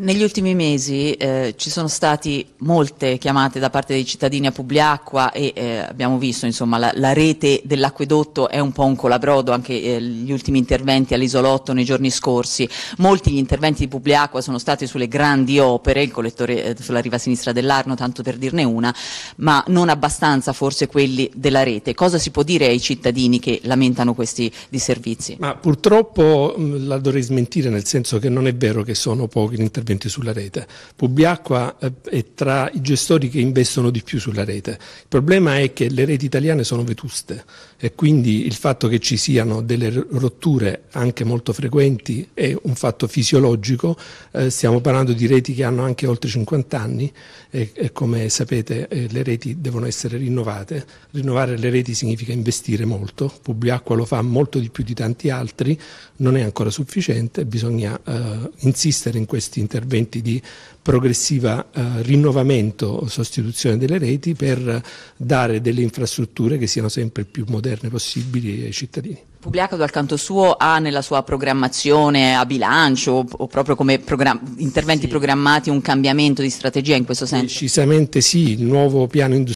Negli ultimi mesi eh, ci sono state molte chiamate da parte dei cittadini a Publiacqua e eh, abbiamo visto insomma la, la rete dell'acquedotto è un po' un colabrodo, anche eh, gli ultimi interventi all'isolotto nei giorni scorsi. Molti gli interventi di Publiacqua sono stati sulle grandi opere, il collettore eh, sulla riva sinistra dell'Arno, tanto per dirne una, ma non abbastanza forse quelli della rete. Cosa si può dire ai cittadini che lamentano questi disservizi? Ma purtroppo mm, la dovrei smentire nel senso che non è vero che sono pochi gli interventi interventi sulla rete. Publiacqua eh, è tra i gestori che investono di più sulla rete. Il problema è che le reti italiane sono vetuste e quindi il fatto che ci siano delle rotture anche molto frequenti è un fatto fisiologico. Eh, stiamo parlando di reti che hanno anche oltre 50 anni e, e come sapete eh, le reti devono essere rinnovate. Rinnovare le reti significa investire molto. Publiacqua lo fa molto di più di tanti altri, non è ancora sufficiente, bisogna eh, insistere in questi interventi interventi di progressiva eh, rinnovamento o sostituzione delle reti per dare delle infrastrutture che siano sempre più moderne possibili ai cittadini. Publiaco dal canto suo ha nella sua programmazione a bilancio o proprio come program interventi sì. programmati un cambiamento di strategia in questo senso? Decisamente sì, il nuovo piano industriale